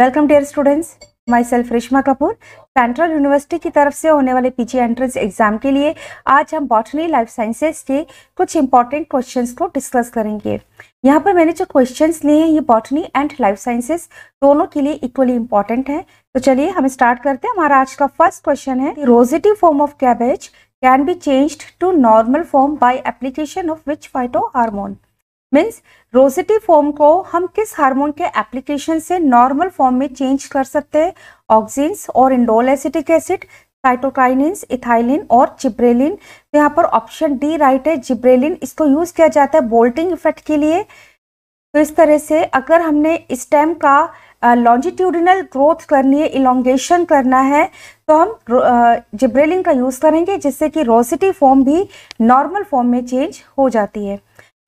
Welcome dear students myself Rishma Kapoor central university की तरफ से होने वाले पीजी एंट्रेंस एग्जाम के लिए आज हम बॉटनी लाइफ साइंसेस के कुछ इंपॉर्टेंट क्वेश्चंस को डिस्कस करेंगे यहाँ पर मैंने जो क्वेश्चंस लिए हैं ये बॉटनी एंड लाइफ साइंसेज दोनों के लिए इक्वली इंपॉर्टेंट है तो चलिए हम स्टार्ट करते हैं हमारा आज का फर्स्ट क्वेश्चन है rosette form of cabbage can be change to normal form by application of which phytohormone means rosette form को हम किस हार्मोन के एप्लीकेशन से नॉर्मल फॉर्म में चेंज कर सकते हैं ऑक्सीन्स और indole acetic acid cytokinins ethylene और जिब्रेलिन तो यहाँ पर ऑप्शन डी राइट है जिब्रेलिन इसको यूज किया जाता है बोल्टिंग इफेक्ट के लिए तो इस तरह से अगर हमने स्टेम का लॉन्जिट्यूडिनल ग्रोथ करनी है इलोंगेशन करना है तो हम जिब्रेलिन का यूज़ करेंगे जिससे कि रोसिटी फॉर्म भी नॉर्मल फॉर्म में चेंज हो जाती है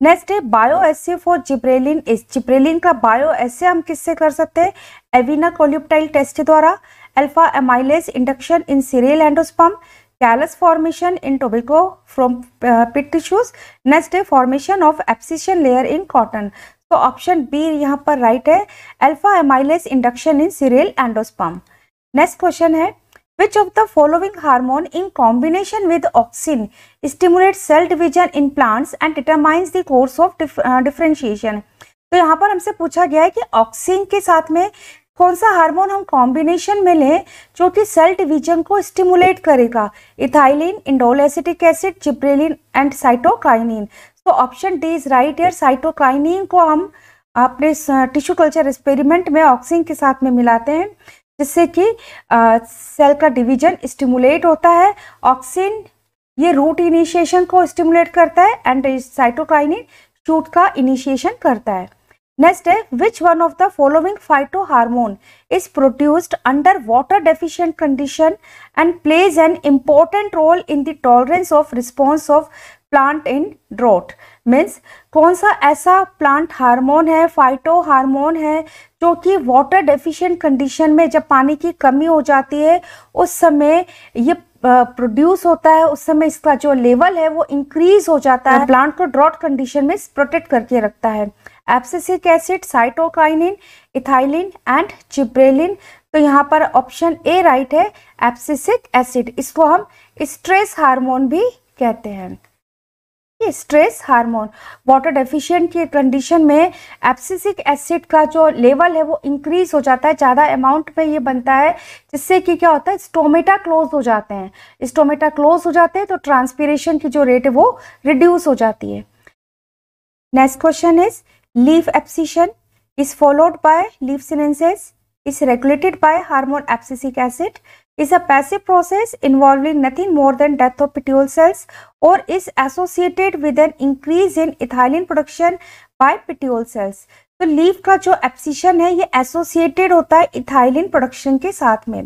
नेक्स्ट है बायो एससी फॉर जिब्रेलिन इस जिब्रेलिन का बायो एससी हम किससे कर सकते हैं एविना कोल्यूपटाइल टेस्ट द्वारा alpha amylase induction in cereal endosperm callus formation in tobacco from pith tissues next है formation of abscission layer in cotton तो ऑप्शन बी यहाँ पर राइट है alpha amylase induction in cereal endosperm next question है Which of the following hormone in combination with auxin stimulates cell division in plants and determines the course of uh, differentiation? तो यहाँ पर हमसे पूछा गया है कि ऑक्सीन के साथ में कौन सा हार्मोन हम कॉम्बिनेशन में लें जो कि सेल डिवीजन को स्टिमुलेट करेगा ethylene indole acetic acid gibberellin and cytokinin so option D is right here cytokinin को हम अपने टिश्यू कल्चर एक्सपेरिमेंट में ऑक्सीन के साथ में मिलाते हैं जिससे कि सेल का डिवीजन स्टिमुलेट होता है ऑक्सिन ये रूट इनिशिएशन को स्टिमुलेट करता है एंड साइटोकाइनिन शूट का इनिशिएशन करता है नेक्स्ट है which one of the following phytohormone is produced under water deficient condition and plays an important role in the tolerance of response of plant in drought means कौन सा ऐसा plant hormone है phytohormone है जो कि water deficient condition में जब पानी की कमी हो जाती है उस समय ये प्रोड्यूस होता है उस समय इसका जो लेवल है वो इंक्रीज हो जाता है प्लांट को ड्रॉट कंडीशन में प्रोटेक्ट करके रखता है abscisic acid cytokinin ethylene and gibberellin तो यहाँ पर ऑप्शन ए राइट है एप्सिसिक एसिड इसको हम स्ट्रेस हार्मोन भी कहते हैं स्ट्रेस हार्मोन वाटर डेफिशिएंट के कंडीशन में एप्सिसिक एसिड का जो लेवल है वो इंक्रीज हो जाता है ज़्यादा अमाउंट में ये बनता है जिससे कि क्या होता है स्टोमेटा क्लोज हो जाते हैं स्टोमेटा क्लोज हो जाते हैं तो ट्रांसपीरेशन की जो रेट है वो रिड्यूस हो जाती है next question is leaf abscission is followed by leaf senescence is regulated by hormone abscisic acid is a passive process involving nothing more than death of petiole cells or is associated with an increase in ethylene production by petiole cells. तो leaf का जो abscission है ये associated होता है ethylene production के साथ में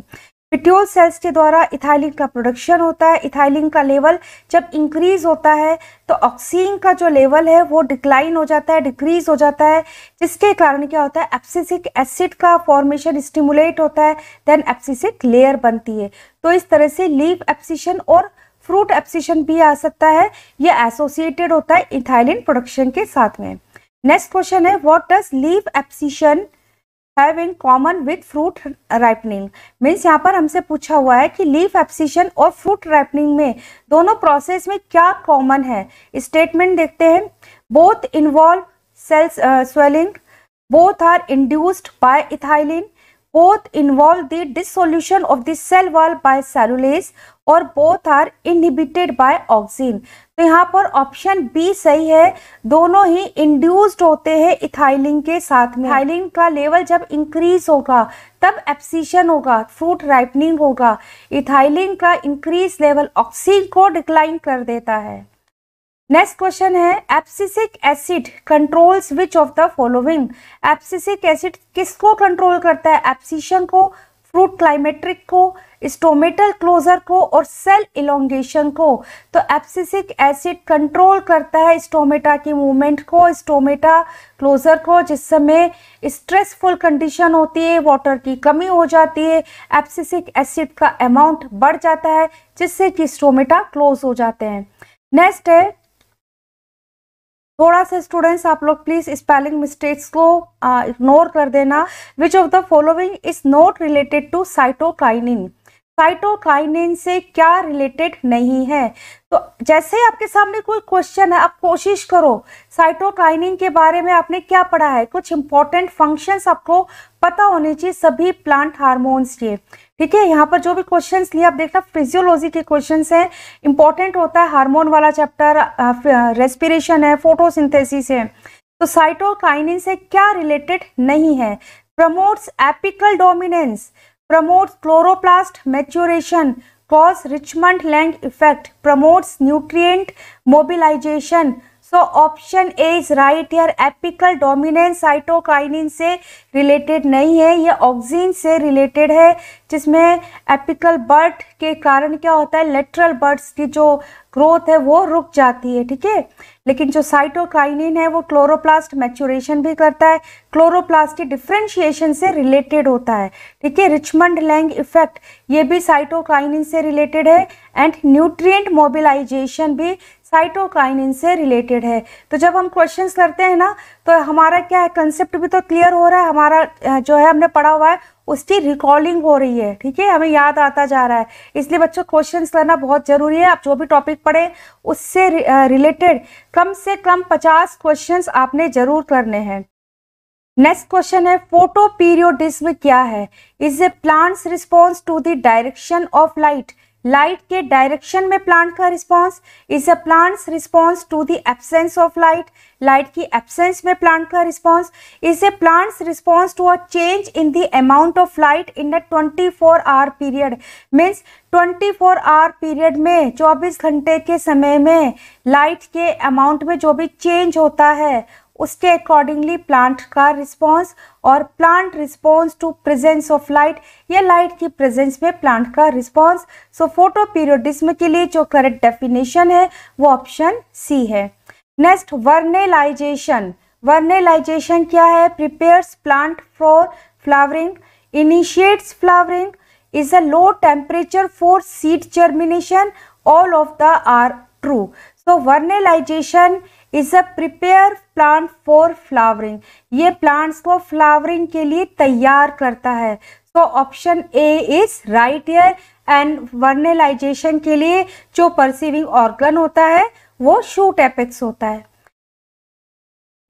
पिट्योल सेल्स के द्वारा इथाइलिन का प्रोडक्शन होता है इथाइलिन का लेवल जब इंक्रीज होता है तो ऑक्सीन का जो लेवल है वो डिक्लाइन हो जाता है डिक्रीज हो जाता है जिसके कारण क्या होता है एप्सिसिक एसिड का फॉर्मेशन स्टिमुलेट होता है देन एप्सिसिक लेयर बनती है तो इस तरह से लीव एप्सिशन और फ्रूट एप्सिशन भी आ सकता है यह एसोसिएटेड होता है इथाइलिन प्रोडक्शन के साथ में नेक्स्ट क्वेश्चन है what does leave abscission have in common with fruit ripening means यहाँ पर हमसे पूछा हुआ है कि लीफ एप्सिशन और फ्रूट राइपनिंग में दोनों प्रोसेस में क्या कॉमन है स्टेटमेंट देखते हैं both involve cells swelling both are induced by ethylene both involve the dissolution of the cell wall by cellulase और both are inhibited by auxin तो यहाँ पर ऑप्शन बी सही है दोनों ही इंड्यूस्ड होते हैं इथाइलिन के साथ में इथाइलिन का लेवल जब इंक्रीज होगा तब एप्सीशन होगा फ्रूट राइपनिंग होगा इथाइलिन का इंक्रीज लेवल ऑक्सीन को डिक्लाइन कर देता है नेक्स्ट क्वेश्चन है abscisic acid controls which of the following abscisic acid किसको कंट्रोल करता है एप्सिशन को फ्रूट क्लाइमेट्रिक को स्टोमेटल क्लोजर को और सेल इलोंगेशन को तो एप्सिसिक एसिड कंट्रोल करता है स्टोमेटा की मूवमेंट को स्टोमेटा क्लोजर को जिस समय स्ट्रेसफुल कंडीशन होती है वाटर की कमी हो जाती है एप्सिसिक एसिड का अमाउंट बढ़ जाता है जिससे कि स्टोमेटा क्लोज हो जाते हैं नेक्स्ट है थोड़ा सा स्टूडेंट्स आप लोग प्लीज स्पेलिंग मिस्टेक्स को इग्नोर कर देना which of the following is not related to cytokinin cytokinin से क्या रिलेटेड नहीं है तो जैसे आपके सामने कोई क्वेश्चन है आप कोशिश करो साइटोकाइनिन के बारे में आपने क्या पढ़ा है कुछ इंपॉर्टेंट फंक्शंस आपको पता होने चाहिए सभी प्लांट हार्मोन्स के ठीक है यहाँ पर जो भी क्वेश्चंस लिए आप देखना फिजियोलॉजी के क्वेश्चंस हैं इंपॉर्टेंट होता है हार्मोन वाला चैप्टर रेस्पिरेशन है फोटोसिंथेसिस है तो साइटोकाइनिन से क्या रिलेटेड नहीं है promotes apical dominance promotes chloroplast maturation, cause Richmond-Lange effect, promotes nutrient mobilization, so option A is right यार एपिकल डोमिनेंस साइटोकाइनिन से रिलेटेड नहीं है ये ऑक्सीन से रिलेटेड है जिसमें एपिकल बर्ड के कारण क्या होता है लेटरल बर्ड्स की जो ग्रोथ है वो रुक जाती है ठीक है लेकिन जो साइटोकाइनिन है वो क्लोरोप्लास्ट मैच्योरेशन भी करता है क्लोरोप्लास्ट की डिफ्रेंशिएशन से रिलेटेड होता है ठीक है रिचमंड लैंग इफेक्ट ये भी साइटोकाइनिन से रिलेटेड है एंड न्यूट्रिएंट मोबिलाइजेशन भी साइटोकाइन इनसे रिलेटेड है तो जब हम क्वेश्चंस करते हैं ना तो हमारा क्या है कंसेप्ट भी तो क्लियर हो रहा है हमारा जो है हमने पढ़ा हुआ है उसकी रिकॉलिंग हो रही है ठीक है हमें याद आता जा रहा है इसलिए बच्चों क्वेश्चंस करना बहुत ज़रूरी है आप जो भी टॉपिक पढ़े उससे रिलेटेड कम से कम पचास क्वेश्चन आपने ज़रूर करने हैं नेक्स्ट क्वेश्चन है फोटो पीरियोडिज्म क्या है is a plant's response to the direction of light light के डायरेक्शन में प्लांट का response is a plant's response to the absence of light light की एब्सेंस में प्लांट का response is a plant's response to a change in the amount of light in a 24 four hour period means 24 four hour period में 24 घंटे के समय में light के amount में जो भी चेंज होता है उसके अकॉर्डिंगली प्लांट का रिस्पॉन्स और plant response to presence of light या लाइट की प्रेजेंस में प्लांट का रिस्पॉन्स सो फोटो पीरियडिज्म के लिए जो करेक्ट डेफिनेशन है वो ऑप्शन सी है नेक्स्ट वर्नेलाइजेशन वर्नेलाइजेशन क्या है prepares plant for flowering initiates flowering is a low temperature for seed germination all of the are true तो vernalization is a prepare plant for flowering ये plants को flowering के लिए तैयार करता है so option A is right here and vernalization के लिए जो परसिविंग ऑर्गन होता है वो शूट एपेक्स होता है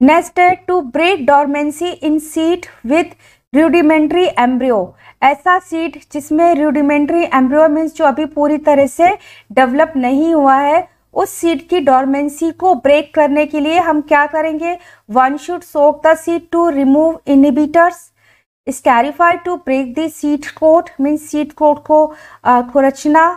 नेक्स्ट है to break dormancy in seed with rudimentary embryo ऐसा सीड जिसमें रूडिमेंट्री एम्ब्रियो मीन्स जो अभी पूरी तरह से डेवलप नहीं हुआ है उस सीट की डोरमेंसी को ब्रेक करने के लिए हम क्या करेंगे one should soak the seed to remove inhibitors scarified to break the seed coat means seed coat को खुरचना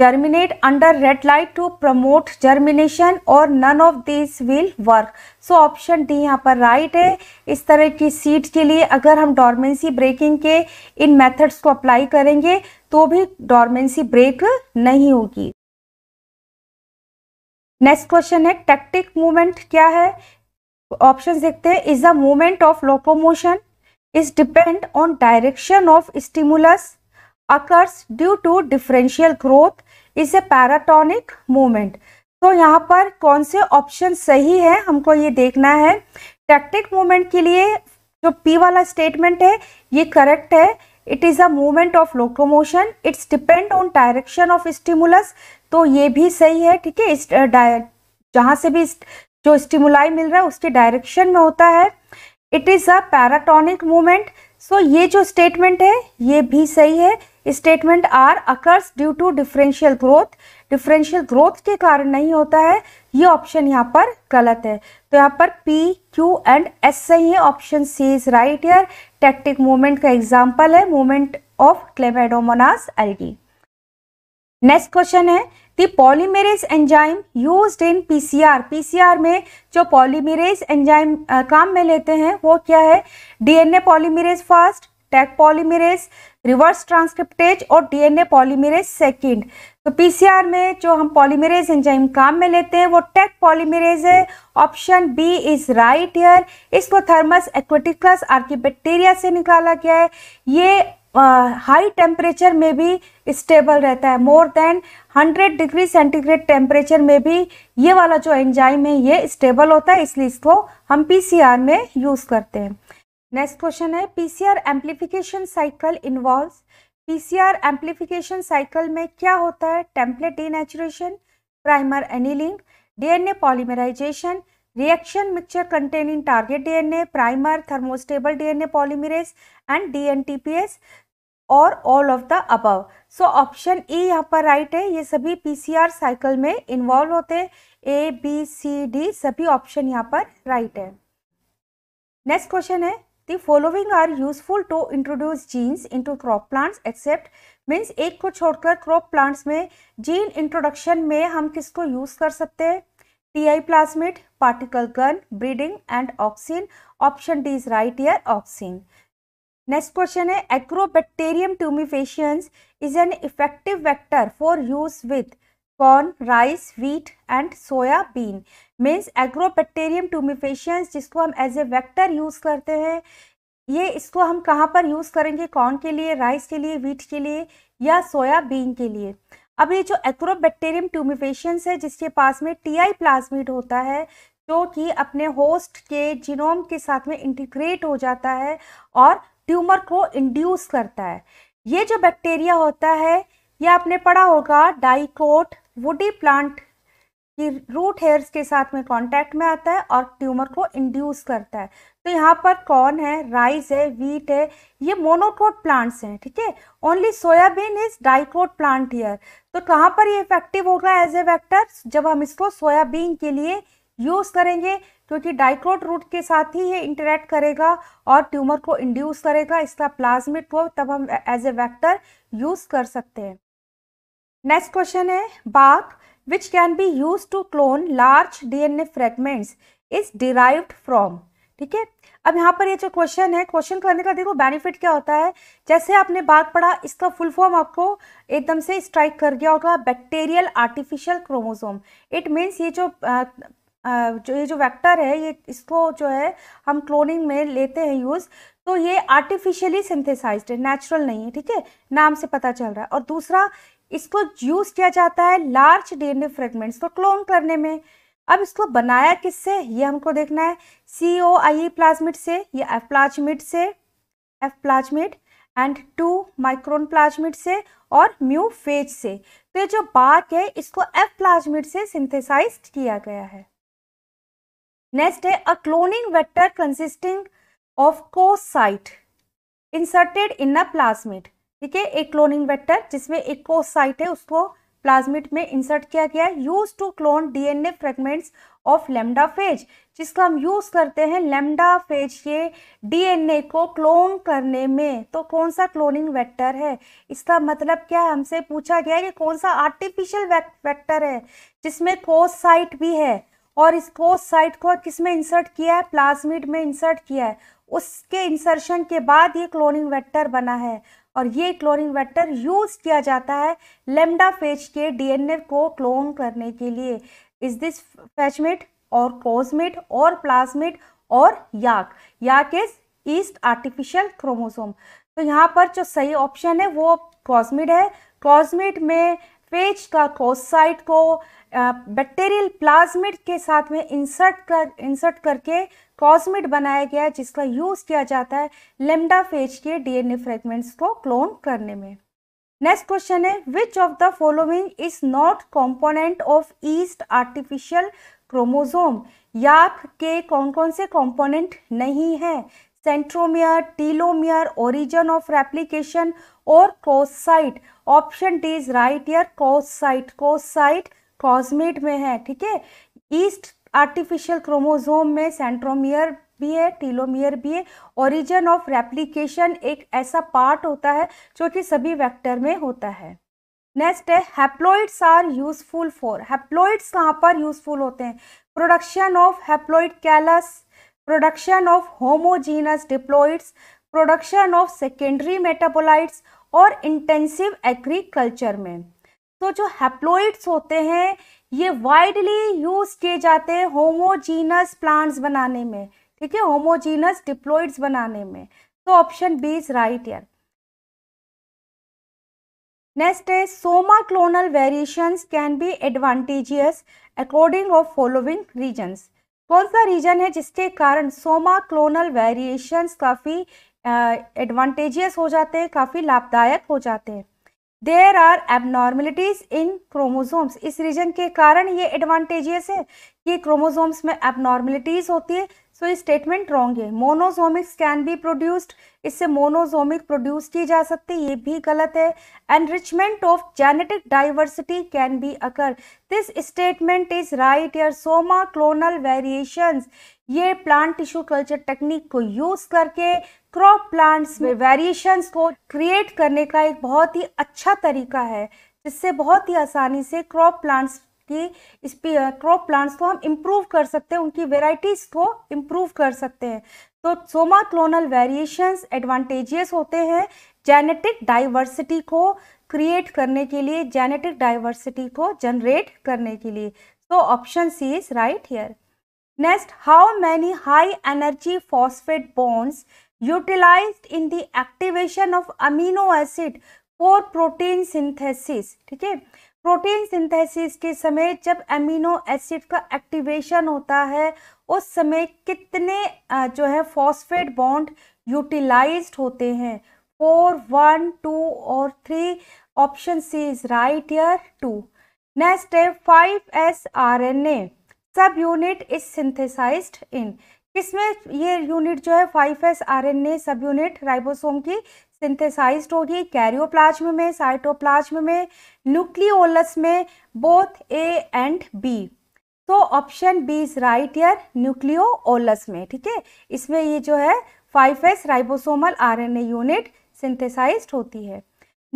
germinate under red light to promote germination और none of this will work so option D यहाँ पर right right है इस तरह की seat के लिए अगर हम डॉर्मेंसी ब्रेकिंग के इन मेथड्स को अप्लाई करेंगे तो भी डॉर्मेंसी ब्रेक नहीं होगी नेक्स्ट क्वेश्चन है टेक्टिक मूवमेंट क्या है ऑप्शन देखते हैं is the movement of locomotion is depend on direction of stimulus occurs due to differential growth is a paratonic movement तो यहाँ पर कौन से ऑप्शन सही है हमको ये देखना है टेक्टिक मूवमेंट के लिए जो पी वाला स्टेटमेंट है ये करेक्ट है it is a movement of locomotion it's depend on direction of stimulus तो ये भी सही है ठीक है इस जहाँ से भी जो स्टिमुलाई मिल रहा है उसके डायरेक्शन में होता है it is a paratonic movement so ये जो स्टेटमेंट है ये भी सही है statement are occurs due to differential growth differential growth के कारण नहीं होता है ये ऑप्शन यहाँ पर गलत है तो यहाँ पर पी क्यू एंड एस सही है option C is right here tactic movement का एग्जाम्पल है movement of Chlamydomonas D next question है the polymerase enzyme used in PCR PCR में जो पॉलीमेरेज एंजाइम काम में लेते हैं वो क्या है DNA polymerase first Taq polymerase reverse transcriptase और डीएनए पॉलीमेरेज सेकंड तो पीसीआर में जो हम पॉलीमेरेज एंजाइम काम में लेते हैं वो टेक पॉलीमेरेज है option B is right here इसको थर्मस एक्वेटिकस आर्किबेक्टेरिया से निकाला गया है ये हाई टेम्परेचर में भी स्टेबल रहता है more than 100 degree centigrade temperature में भी ये वाला जो एंजाइम है ये स्टेबल होता है इसलिए इसको हम पीसीआर में यूज़ करते हैं नेक्स्ट क्वेश्चन है PCR amplification cycle involve PCR amplification cycle में क्या होता है template denaturation primer annealing DNA polymerization reaction mixture containing target DNA primer thermostable DNA polymerase and dNTPs और all of the above so option A यहाँ पर right है ये सभी पीसीआर साइकिल में इन्वॉल्व होते हैं ए बी सी डी सभी ऑप्शन यहाँ पर राइट है नेक्स्ट क्वेश्चन है the following are useful to introduce genes into crop plants except means एक को छोड़कर क्रॉप प्लांट्स में जीन इंट्रोडक्शन में हम किसको यूज कर सकते हैं T I plasmid particle gun breeding and auxin option D is right here auxin next question है Agrobacterium tumefaciens is an effective vector for use with corn rice wheat and soybean means Agrobacterium tumefaciens जिसको हम as a vector use करते हैं ये इसको हम कहाँ पर यूज़ करेंगे कॉर्न के लिए राइस के लिए व्हीट के लिए या सोयाबीन के लिए अब ये जो एक्रोबैक्टेरियम ट्यूमिफेशियंस है जिसके पास में टी आई प्लाजमिट होता है जो कि अपने होस्ट के जीनोम के साथ में इंटीग्रेट हो जाता है और ट्यूमर को इंड्यूस करता है ये जो बैक्टीरिया होता है यह आपने पढ़ा होगा डाइकोट वुडी प्लांट की रूट हेयर्स के साथ में कांटेक्ट में आता है और ट्यूमर को इंड्यूस करता है तो यहाँ पर कॉर्न है राइस है वीट है ये मोनोकोट प्लांट्स हैं ठीक है only soybean is dicot plant here तो कहाँ पर ये इफेक्टिव होगा एज ए वैक्टर जब हम इसको सोयाबीन के लिए यूज़ करेंगे क्योंकि डाइक्रोट रूट के साथ ही ये इंटरेक्ट करेगा और ट्यूमर को इंड्यूस करेगा इसका प्लाज्मिक को तब हम एज ए वैक्टर यूज कर सकते हैं नेक्स्ट क्वेश्चन है BAC which can be use to clone large DNA fragments is derived from ठीक है अब यहाँ पर ये जो क्वेश्चन है क्वेश्चन करने का देखो बेनिफिट क्या होता है जैसे आपने बाघ पढ़ा इसका फुल फॉर्म आपको एकदम से स्ट्राइक कर गया होगा bacterial artificial chromosome it means ये जो जो ये जो वेक्टर है ये इसको जो है हम क्लोनिंग में लेते हैं यूज़ तो ये आर्टिफिशियली सिंथेसाइज्ड है नेचुरल नहीं है ठीक है नाम से पता चल रहा है और दूसरा इसको यूज़ किया जाता है लार्ज डीएनए फ्रेगमेंट्स को क्लोन करने में अब इसको बनाया किससे ये हमको देखना है सी ओ आई ई प्लाज्मिड से या एफ प्लाज्मिड से F plasmid and two micron plasmid से और म्यू फेज से तो ये जो बार्क है इसको एफ प्लाज्मिड से सिंथेसाइज किया गया है नेक्स्ट है a cloning vector consisting of cos site inserted in a plasmid ठीक है एक क्लोनिंग वेक्टर जिसमें एक कोसाइट है उसको प्लाज्मिड में इंसर्ट किया गया use to clone DNA fragments of lambda phage जिसका हम यूज करते हैं लेमडा फेज के डीएनए को क्लोन करने में तो कौन सा क्लोनिंग वेक्टर है इसका मतलब क्या है हमसे पूछा गया है कि कौन सा आर्टिफिशियल वेक्टर है जिसमें कोसाइट भी है और इस कोस साइट को किस में इंसर्ट किया है प्लाज्मिड में इंसर्ट किया है उसके इंसर्शन के बाद ये क्लोनिंग वेक्टर बना है और ये क्लोनिंग वेक्टर यूज़ किया जाता है लेमडा फेज के डीएनए को क्लोन करने के लिए इज दिस फैचमिट और कोजमिट और प्लाजमिट और YAC YAC is yeast artificial chromosome तो यहाँ पर जो सही ऑप्शन है वो कॉजमिड है कॉजमिड में फेज का क्रोसाइट को बैक्टेरियल प्लाज्मिड के साथ में इंसर्ट कर इंसर्ट करके कॉस्मिड बनाया गया है जिसका यूज़ किया जाता है लेमडा फेज के डीएनए फ्रेगमेंट्स को क्लोन करने में नेक्स्ट क्वेश्चन है which of the following is not component of yeast artificial chromosome YAC के कौन कौन से कॉम्पोनेंट नहीं है centromere telomere origin of replication और cross site option D is right here cross site cross site क्रॉसमेट में है ठीक है ईस्ट आर्टिफिशियल क्रोमोजोम में सेंट्रोमियर भी है टीलोमियर भी है ओरिजिन ऑफ रेप्लीकेशन एक ऐसा पार्ट होता है जो कि सभी वेक्टर में होता है नेक्स्ट है haploids are useful for haploids कहाँ पर यूजफुल होते हैं production of haploid callus production of homogenous diploids production of secondary metabolites और इंटेंसिव एग्रीकल्चर में तो जो हैप्लोइड्स होते हैं ये वाइडली यूज किए जाते हैं होमोजीनस प्लांट्स बनाने में ठीक है होमोजीनस डिप्लोइड्स बनाने में तो ऑप्शन बी इज राइट यार नेक्स्ट है somaclonal variations can be advantageous according of following reasons कौन सा रीजन है जिसके कारण सोमा क्लोनल वेरिएशंस काफ़ी एडवांटेजियस हो जाते हैं काफ़ी लाभदायक हो जाते हैं there are abnormalities in chromosomes इस रीजन के कारण ये एडवांटेजियस है कि क्रोमोजोम्स में एबनॉर्मिलिटीज होती है सो ये स्टेटमेंट रॉन्ग है मोनोजोमिक्स कैन बी प्रोड्यूस्ड इससे मोनोजोमिक प्रोड्यूस की जा सकती है ये भी गलत है enrichment of genetic diversity can be occur this statement is right here somaclonal variations ये प्लांट टिश्यू कल्चर टेक्निक को यूज करके क्रॉप प्लांट्स में वेरिएशंस को क्रिएट करने का एक बहुत ही अच्छा तरीका है जिससे बहुत ही आसानी से क्रॉप प्लांट्स की इस क्रॉप प्लांट्स को हम इम्प्रूव कर सकते हैं उनकी वेराइटीज़ को इम्प्रूव कर सकते हैं तो सोमा क्लोनल वेरिएशंस एडवांटेजियस होते हैं जेनेटिक डाइवर्सिटी को क्रिएट करने के लिए जेनेटिक डाइवर्सिटी को जनरेट करने के लिए so option C is right here next how many high energy phosphate bonds utilize in the activation of amino acid for protein synthesis ठीक है प्रोटीन सिंथेसिस के समय जब अमीनो एसिड का एक्टिवेशन होता है उस समय कितने जो है फॉस्फेट बॉन्ड यूटिलाइज होते हैं फोर वन टू और three option C is right here two next है five S R N A subunit is synthesized इन किसमें ये यूनिट जो है five S R N A subunit ribosome की synthesized होगी कैरियोप्लाज्म में cytoplasm में न्यूक्लियोलस में बोथ ए एंड बी तो option B is right here nucleolus में ठीक है इसमें ये जो है five S ribosomal R N A unit synthesized होती है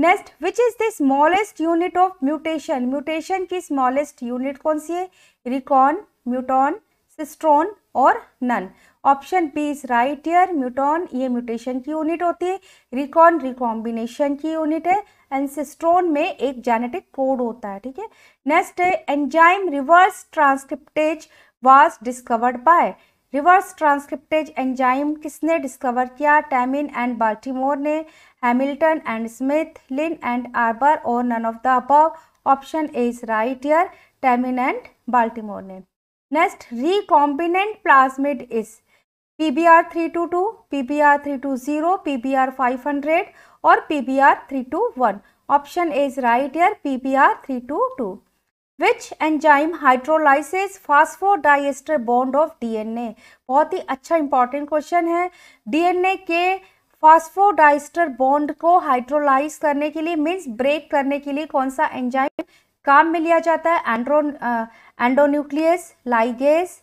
next which is the smallest unit of mutation mutation की स्मॉलेस्ट यूनिट कौन सी है रिकॉन म्यूटॉन सिस्ट्रॉन और none option B is right here muton ये म्यूटेशन की यूनिट होती है रिकॉन रिकॉम्बिनेशन की यूनिट है एंसिस्ट्रोन में एक जेनेटिक कोड होता है ठीक है नेक्स्ट है enzyme reverse transcriptase was discovered by reverse transcriptase enzyme किसने डिस्कवर किया टैमिन एंड बाल्टीमोर ने Hamilton and Smith Linn and Arber और none of the above option A is right here Temin and Baltimore ने next recombinant plasmid is P B R three two two P B R three two zero P B R five hundred और P B R three two one option is right here P B R three two two which enzyme hydrolysis phosphodiester bond of D N A बहुत ही अच्छा important question है D N A के phosphodiester bond को hydrolyse करने के लिए means break करने के लिए कौन सा एंजाइम काम में लिया जाता है एंड्रो एंडोन्यूक्लियस लाइगेस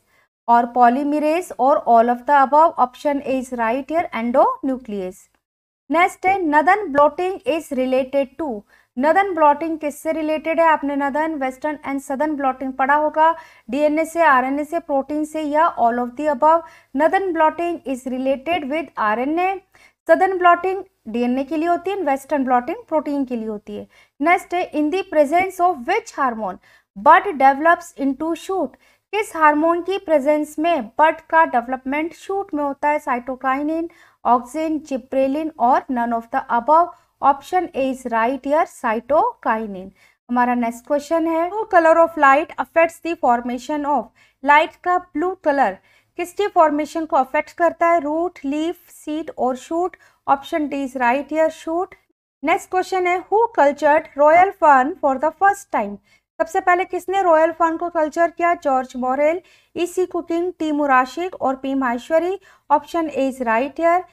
और पॉलीमिरेस और all of the above option is right here endonuclease next है northern blotting is related to northern blotting किससे रिलेटेड है आपने northern western and southern blotting पढ़ा होगा डीएनए से आरएनए से प्रोटीन से या all of the above northern blotting is related with RNA southern blotting DNA के लिए होती है वेस्टर्न ब्लॉटिंग प्रोटीन के लिए होती है नेक्स्ट है in the presence of which hormone bud develops into shoot किस हार्मोन की प्रेजेंस में बट का डेवलपमेंट शूट में होता है साइटोकाइनिन ऑक्सीजन चिप्रेलिन और none of the above option A is right here cytokinin हमारा नेक्स्ट क्वेश्चन है colour of light affects the formation of light का ब्लू कलर किसके फॉर्मेशन को अफेक्ट करता है रूट लीफ सीड और shoot option D is right year शूट next question है who cultured royal fern for the first time सबसे पहले किसने रॉयल फर्न को कल्चर किया George Morel E C Cocking T Murashige और P Maheshwari option A is right ईयर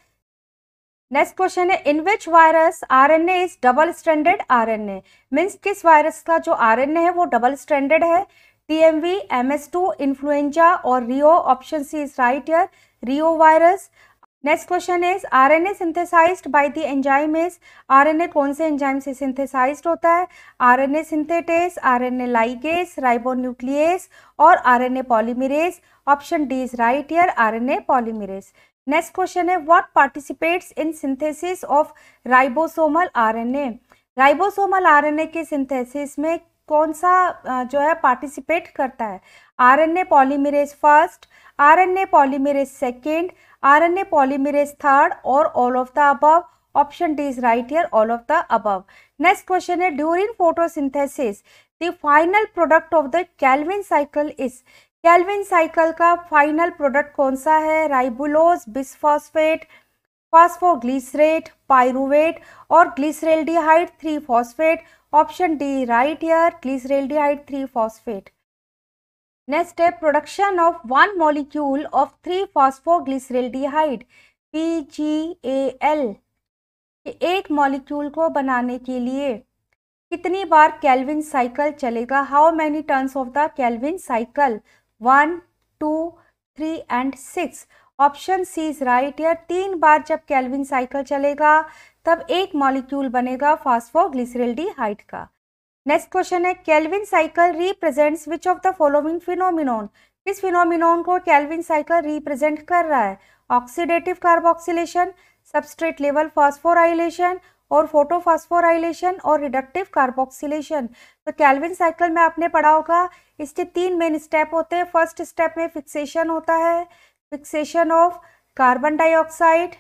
नेक्स्ट क्वेश्चन है in which virus R N A is double standard R N A means किस virus का जो आर एन ए है वो double standard है TMV MS two influenza और reo option C is right here reo virus next question is RNA synthesized by the enzyme is RNA कौन से enzyme से सिंथेसाइज्ड होता है RNA synthetase RNA ligase ribonuclease और RNA polymerase option D is right here RNA polymerase next question है what participates in synthesis of ribosomal RNA ribosomal RNA के synthesis में कौन सा जो है पार्टिसिपेट करता है RNA polymerase first RNA polymerase second RNA polymerase third और all of the above option D is right here all of the above next question है during photosynthesis the final product of the Calvin cycle is Calvin cycle का final product कौन सा है ribulose bisphosphate phosphoglycerate pyruvate और glyceraldehyde three phosphate option D right here glyceraldehyde three phosphate next है production of one molecule of three phosphoglyceraldehyde P G A L एक molecule को बनाने के लिए कितनी बार कैलविन साइकिल चलेगा how many turns of the Calvin cycle one two three and six option C is right यार तीन बार जब कैलविन साइकिल चलेगा तब एक मॉलिक्यूल बनेगा फॉस्फोग्लिसरल का नेक्स्ट क्वेश्चन है Calvin cycle represents which of the following phenomenon किस फिनोमिनोन को कैलविन साइकिल रिप्रेजेंट कर रहा है oxidative carboxylation substrate level phosphorylation और फोटोफॉस्फोराइलेशन और रिडक्टिव कार्बोक्सिलेशन तो कैलविन साइकिल में आपने पढ़ा होगा इसके तीन मेन स्टेप होते हैं फर्स्ट स्टेप में फिक्सेशन होता है fixation of carbon dioxide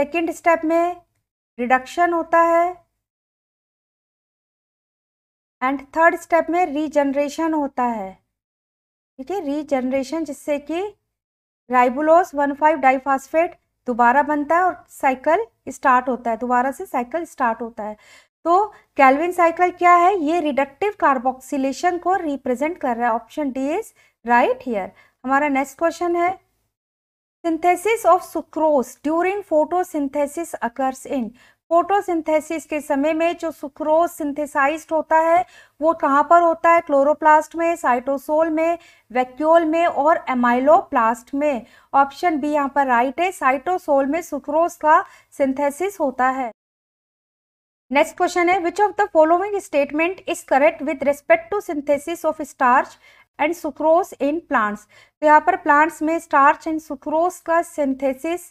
second step में रिडक्शन होता है एंड थर्ड स्टेप में रीजनरेशन होता है ठीक है रीजनरेशन जिससे कि राइबुलोस वन फाइव डाइफास्फेट दोबारा बनता है और साइकिल स्टार्ट होता है दोबारा से साइकिल स्टार्ट होता है तो कैलविन साइकिल क्या है ये रिडक्टिव कार्बोक्सिलेशन को रिप्रेजेंट कर रहा है option D is right here हमारा नेक्स्ट क्वेश्चन है synthesis of sucrose during photosynthesis occurs in photosynthesis के समय में जो सुक्रोस सिंथेसाइज होता है वो कहाँ पर होता है क्लोरोप्लास्ट में साइटोसोल में वैक्यूल में और एमाइलोप्लास्ट में ऑप्शन बी यहाँ पर राइट है साइटोसोल में सुक्रोस का सिंथेसिस होता है नेक्स्ट क्वेश्चन है which of the following statement is correct with respect to synthesis of starch and sucrose in plants तो यहाँ पर प्लांट्स में स्टार्च एंड सुक्रोस का सिंथेसिस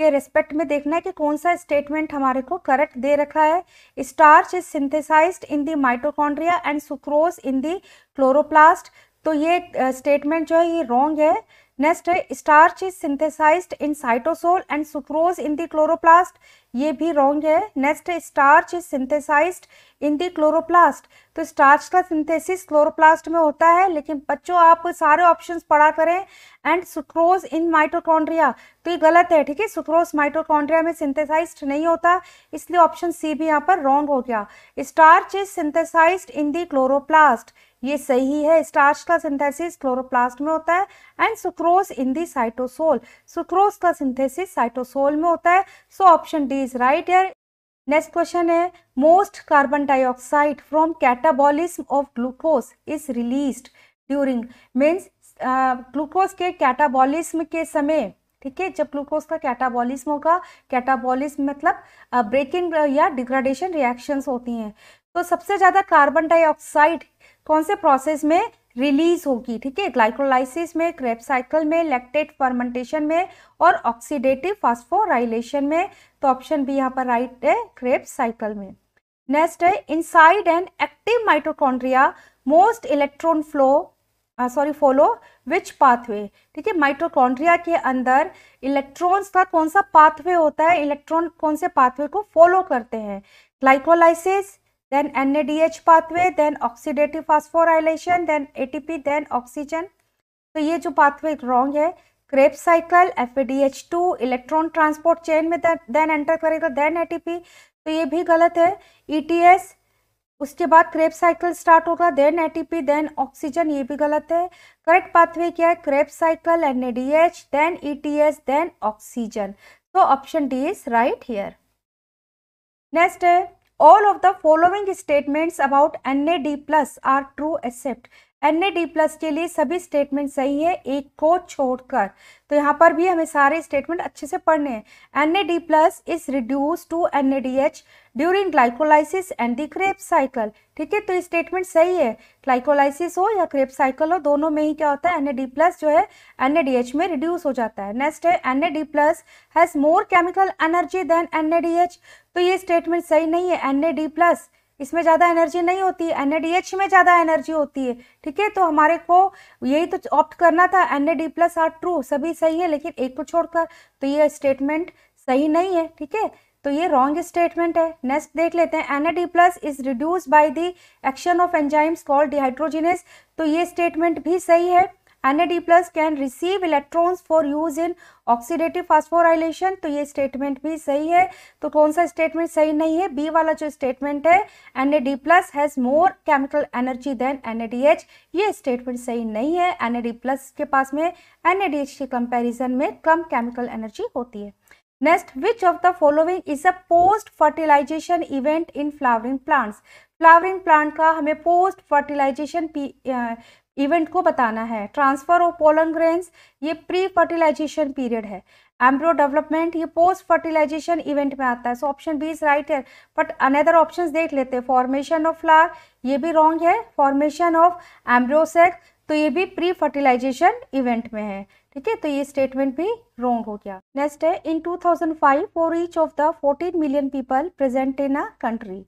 के रिस्पेक्ट में देखना है कि कौन सा स्टेटमेंट हमारे को करेक्ट दे रखा है starch is synthesized in the mitochondria and sucrose in the chloroplast तो ये स्टेटमेंट uh, जो है ये रॉन्ग है नेक्स्ट है starch is synthesized in cytosol and sucrose in the chloroplast ये भी रॉन्ग है नेक्स्ट है starch is synthesized in the chloroplast तो स्टार्च का सिंथेसिस क्लोरोप्लास्ट में होता है लेकिन बच्चों आप सारे ऑप्शंस पढ़ा करें एंड सुक्रोज इन माइटोकॉन्ड्रिया तो ये गलत है ठीक है सुक्रोज माइटोकॉन्ड्रिया में सिंथेसाइज्ड नहीं होता इसलिए ऑप्शन सी भी यहाँ पर रॉन्ग हो गया starch is synthesized in the chloroplast ये सही है स्टार्च का सिंथेसिस क्लोरोप्लास्ट में होता है and sucrose in the cytosol sucrose का सिंथेसिस साइटोसोल में होता है so option D is right here next question है most carbon dioxide from catabolism of glucose is released during means glucose के कैटाबॉलिज्म के समय ठीक है जब ग्लूकोज का कैटाबॉलिज्म होगा कैटाबॉलिज्म मतलब ब्रेकिंग uh, या डिग्रेडेशन रिएक्शंस होती हैं तो सबसे ज़्यादा कार्बन डाइऑक्साइड कौन से प्रोसेस में रिलीज होगी ठीक है ग्लाइकोलाइसिस में क्रेप साइकिल में लैक्टेट फर्मेंटेशन में और ऑक्सीडेटिव फास्फोराइलेशन में तो ऑप्शन भी यहाँ पर राइट है क्रेप साइकिल में नेक्स्ट है inside and active mitochondria most electron flow sorry follow which pathway ठीक है माइटोकॉन्ड्रिया के अंदर इलेक्ट्रॉन्स का कौन सा पाथवे होता है इलेक्ट्रॉन कौन से पाथवे को फॉलो करते हैं glycolysis then NADH pathway, then oxidative phosphorylation, then ATP, then oxygen. तो ये जो pathway wrong है Krebs cycle F A D H two electron transport chain में देन एंटर करेगा देन ए पी तो ये भी गलत है ई टी एस उसके बाद क्रेप साइकिल स्टार्ट होगा then A P then oxygen ये भी गलत है करेक्ट पाथवे क्या है Krebs cycle NADH then E T S then oxygen तो option D is right here next है all of the following statements about N A D plus are true except N A D plus के लिए सभी statement सही है एक को छोड़कर तो यहाँ पर भी हमें सारे स्टेटमेंट अच्छे से पढ़ने हैं N A D plus is reduce to N A D H during glycolysis and the Krebs cycle ठीक है तो ये स्टेटमेंट सही है ग्लाइकोलाइसिस हो या क्रेप साइकिल हो दोनों में ही क्या होता है एन प्लस जो है एन में रिड्यूस हो जाता है नेक्स्ट है N plus has more chemical energy than N तो ये स्टेटमेंट सही नहीं है एन प्लस इसमें ज़्यादा एनर्जी नहीं होती है एन में ज़्यादा एनर्जी होती है ठीक है तो हमारे को यही तो ऑप्ट करना था N D plus are true सभी सही है लेकिन एक को छोड़कर तो ये स्टेटमेंट सही नहीं है ठीक है तो ये रॉन्ग स्टेटमेंट है नेक्स्ट देख लेते हैं D plus is reduce by the action of enzymes called dehydrogenase तो ये स्टेटमेंट भी सही है N A D plus can receive electrons for use in oxidative phosphorylation तो ये स्टेटमेंट भी सही है तो कौन सा स्टेटमेंट सही नहीं है बी वाला जो स्टेटमेंट है N A D plus has more chemical energy than N A D H ये स्टेटमेंट सही नहीं है एन ए डी प्लस के पास में एन ए डी एच के कंपेरिजन में कम केमिकल एनर्जी होती है next which of the following is a post fertilization event in flowering plants flowering plant का हमें पोस्ट फर्टिलाइजेशन इवेंट को बताना है ट्रांसफर ऑफ पोलन ग्रेन्स ये प्री फर्टिलाइजेशन पीरियड है एम्ब्रो डेवलपमेंट ये पोस्ट फर्टिलाइजेशन इवेंट में आता है so option B is right है बट अनदर ऑप्शन देख लेते हैं फॉर्मेशन ऑफ फ्लावर ये भी रॉन्ग है फॉर्मेशन ऑफ एम्ब्रोसेक तो ये भी प्री फर्टिलाइजेशन इवेंट में है ठीक है तो ये स्टेटमेंट भी रॉन्ग हो गया नेक्स्ट है in 2005 for each of the 14 million people present in a country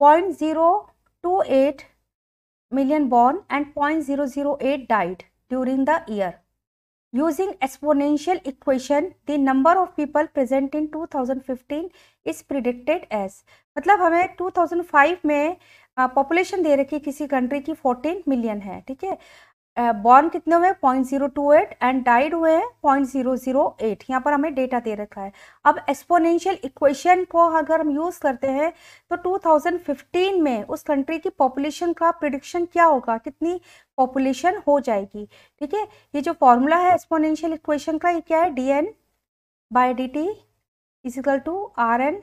point zero two eight million born and point zero zero eight died during the year using exponential equation the number of people present in two thousand is predicted as मतलब हमें 2005 में population दे रखी किसी country की fourteen million है ठीक है born कितने हुए point zero two eight and died हुए हैं पॉइंट जीरो जीरो एट यहाँ पर हमें डेटा दे रखा है अब एक्सपोनेंशियल इक्वेशन को अगर हम यूज़ करते हैं तो 2015 में उस कंट्री की पॉपुलेशन का प्रिडिक्शन क्या होगा कितनी पॉपुलेशन हो जाएगी ठीक है ये जो फॉर्मूला है एक्सपोनेंशियल इक्वेशन का ये क्या है D N by D T is equal to r N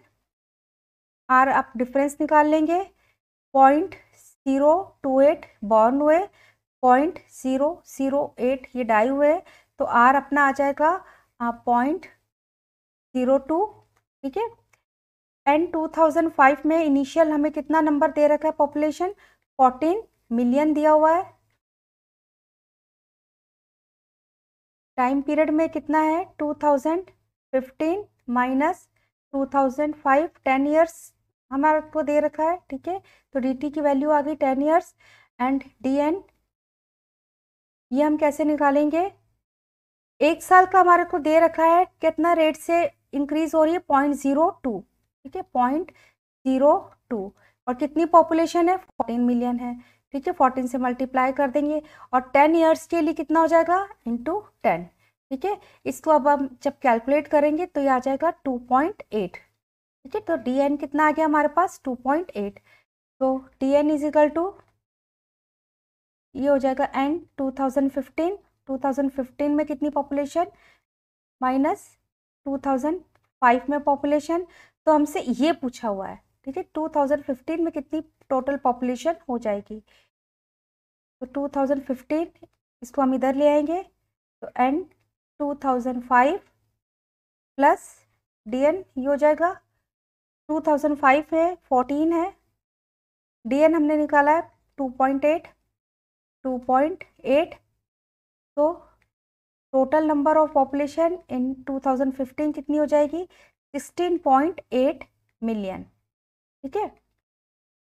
r आप डिफरेंस निकाल लेंगे point zero two eight born हुए पॉइंट ज़ीरो ज़ीरो एट ये डाई हुए तो आर अपना आ जाएगा पॉइंट ज़ीरो टू ठीक है एंड टू थाउजेंड फाइव में इनिशियल हमें कितना नंबर दे रखा है पॉपुलेशन फोर्टीन मिलियन दिया हुआ है टाइम पीरियड में कितना है two thousand fifteen minus two thousand five ten years हमारे को दे रखा है ठीक है तो डी टी की वैल्यू आ गई ten years and D N ये हम कैसे निकालेंगे एक साल का हमारे को दे रखा है कितना रेट से इंक्रीज हो रही है पॉइंट जीरो टू ठीक है पॉइंट जीरो टू और कितनी पॉपुलेशन है फोर्टीन मिलियन है ठीक है फोर्टीन से मल्टीप्लाई कर देंगे और टेन ईयर्स के लिए कितना हो जाएगा इंटू टेन ठीक है इसको अब हम जब कैलकुलेट करेंगे तो ये आ जाएगा टू पॉइंट एट ठीक है तो डी एन कितना आ गया हमारे पास टू पॉइंट एट तो डी एन इजिकल टू ये हो जाएगा एंड 2015 2015 में कितनी पॉपुलेशन माइनस 2005 में पॉपुलेशन तो हमसे ये पूछा हुआ है ठीक है 2015 में कितनी टोटल पॉपुलेशन हो जाएगी तो 2015 इसको हम इधर ले आएंगे तो एंड 2005 प्लस डी एन ये हो जाएगा 2005 है 14 है डी एन हमने निकाला है 2.8 टू पॉइंट एट तो total number of population in 2015 कितनी हो जाएगी 16.8 मिलियन ठीक है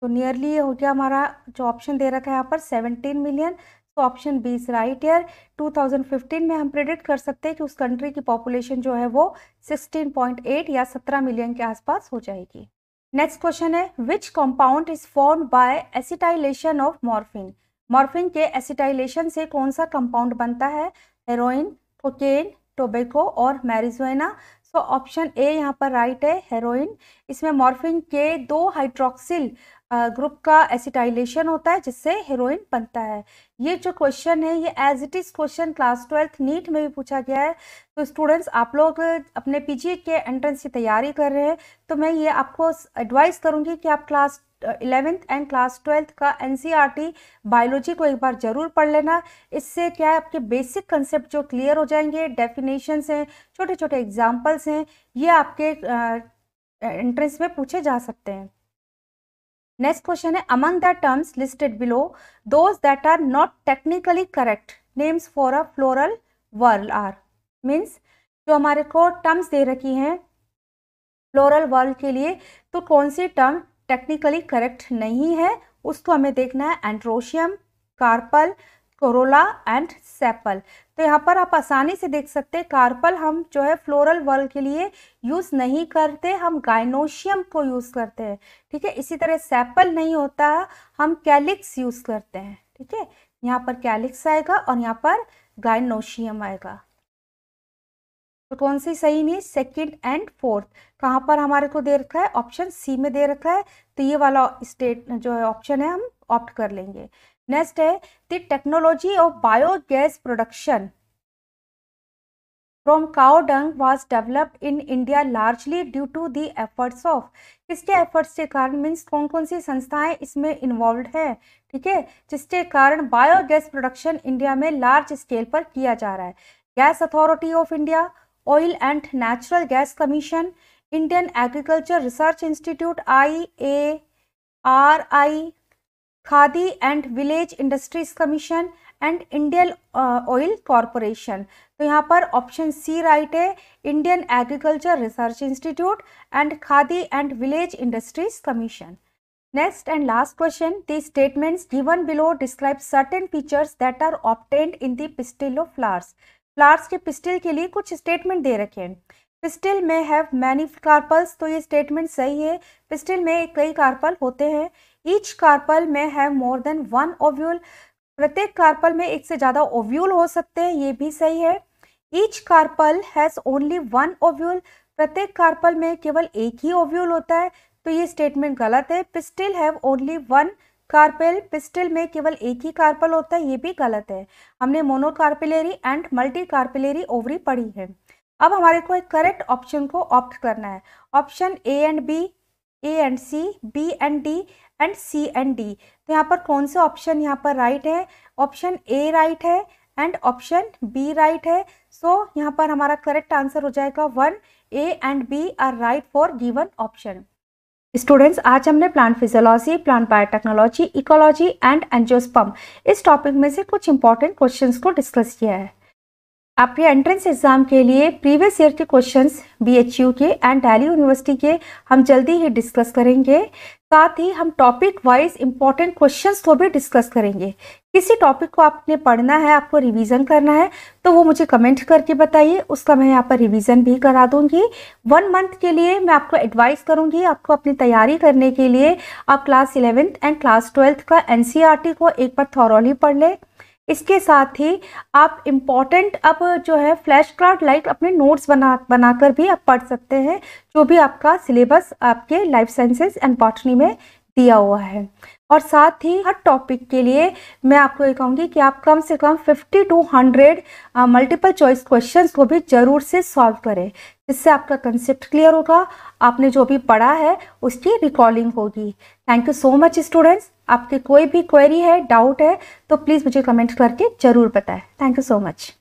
तो नियरली ये हो गया हमारा जो ऑप्शन दे रखा है यहाँ पर 17 मिलियन तो option B is right year 2015 में हम प्रिडिक्ट कर सकते हैं कि उस कंट्री की पॉपुलेशन जो है वो 16.8 या 17 मिलियन के आसपास हो जाएगी नेक्स्ट क्वेश्चन है which compound is form by acetylation of morphine morphine के एसिटाइलेशन से कौन सा कंपाउंड बनता है हेरोइन कोकेन टोबेको और मैरिजोना सो ऑप्शन ए यहाँ पर राइट है हेरोइन इसमें मॉर्फिन के दो हाइड्रोक्सिल ग्रुप का एसिटाइलेशन होता है जिससे हेरोइन बनता है ये जो क्वेश्चन है ये as it is question class twelfth NEET में भी पूछा गया है तो स्टूडेंट्स आप लोग अपने पीजी के एंट्रेंस की तैयारी कर रहे हैं तो मैं ये आपको एडवाइस करूँगी कि आप class eleventh and class twelfth का एन बायोलॉजी e को एक बार ज़रूर पढ़ लेना इससे क्या है आपके बेसिक कंसेप्ट जो क्लियर हो जाएंगे डेफिनेशंस हैं छोटे छोटे एग्जाम्पल्स हैं ये आपके एंट्रेंस में पूछे जा सकते हैं नेक्स्ट क्वेश्चन है among the terms listed below those that are not technically correct names for a floral whorl are means जो हमारे को टर्म्स दे रखी हैं फ्लोरल वर्ल्ड के लिए तो कौन सी टर्म टेक्निकली करेक्ट नहीं है उसको हमें देखना है androecium carpel corolla and sepal तो यहाँ पर आप आसानी से देख सकते हैं कार्पल हम जो है फ्लोरल वर्ल के लिए यूज़ नहीं करते हम गाइनोशियम को यूज़ करते हैं ठीक है इसी तरह सेपल नहीं होता हम कैलिक्स यूज़ करते हैं ठीक है यहाँ पर कैलिक्स आएगा और यहाँ पर गाइनोशियम आएगा तो कौन सी सही नहीं सेकंड एंड फोर्थ कहाँ पर हमारे को दे रखा है ऑप्शन सी में दे रखा है तो ये वाला स्टेट जो है ऑप्शन है हम ऑप्ट कर लेंगे नेक्स्ट है the technology of biogas production from cow dung was developed in India largely due to the efforts of किसके एफर्ट्स के कारण मीन्स कौन कौन सी संस्थाएं इसमें इन्वॉल्व है ठीक है जिसके कारण बायोगैस प्रोडक्शन इंडिया में लार्ज स्केल पर किया जा रहा है Gas Authority of India Oil and Natural Gas Commission Indian Agriculture Research Institute I A R I Khadi and Village Industries Commission and Indian Oil Corporation तो यहाँ पर ऑप्शन सी राइट है Indian Agriculture Research Institute and Khadi and Village Industries Commission next and last question the statements given below describe certain features that are obtained in the pistil of flowers flowers के pistil के लिए कुछ statement दे रखे हैं pistil में have many carpals तो ये statement सही है पिस्टिल में कई कार्पल होते हैं ईच कार्पल में have more than one ovule प्रत्येक कार्पल में एक से ज़्यादा ओव्यूल हो सकते हैं ये भी सही है each carpel has only one ovule प्रत्येक कार्पल में केवल एक ही ओव्यूल होता है तो ये स्टेटमेंट गलत है pistil have only one carpel pistil में केवल एक ही कार्पल होता है ये भी गलत है हमने monocarpellary and multicarpellary ovary पढ़ी है अब हमारे को एक करेक्ट ऑप्शन को ऑप्ट करना है option A and B A and C B and D and C and D तो यहाँ पर कौन से ऑप्शन यहाँ पर राइट right है ऑप्शन ए राइट है एंड ऑप्शन बी राइट है सो so, यहाँ पर हमारा करेक्ट आंसर हो जाएगा one A and B are right for given option students आज हमने plant physiology plant biotechnology ecology and angiosperm इस टॉपिक में से कुछ इंपॉर्टेंट क्वेश्चंस को डिस्कस किया है आपके एंट्रेंस एग्ज़ाम के लिए प्रीवियस ईयर के क्वेश्चंस बीएचयू के एंड दिल्ली यूनिवर्सिटी के हम जल्दी ही डिस्कस करेंगे साथ ही हम टॉपिक वाइज इंपॉर्टेंट क्वेश्चंस को भी डिस्कस करेंगे किसी टॉपिक को आपने पढ़ना है आपको रिवीजन करना है तो वो मुझे कमेंट करके बताइए उसका मैं यहाँ पर रिवीजन भी करा दूंगी वन मंथ के लिए मैं आपको एडवाइस करूंगी आपको अपनी तैयारी करने के लिए आप class eleventh and class twelfth का एन e को एक बार थॉरली पढ़ लें इसके साथ ही आप इम्पॉर्टेंट अब जो है फ्लैश कार्ड लाइक अपने नोट्स बना बनाकर भी आप पढ़ सकते हैं जो भी आपका सिलेबस आपके लाइफ साइंसेज एंड बॉटनी में दिया हुआ है और साथ ही हर टॉपिक के लिए मैं आपको ये कहूँगी कि आप कम से कम 50 टू 100 मल्टीपल चॉइस क्वेश्चंस को भी ज़रूर से सॉल्व करें जिससे आपका कंसेप्ट क्लियर होगा आपने जो भी पढ़ा है उसकी रिकॉलिंग होगी thank you so much students आपकी कोई भी क्वेरी है डाउट है तो प्लीज़ मुझे कमेंट करके ज़रूर बताएं थैंक यू सो मच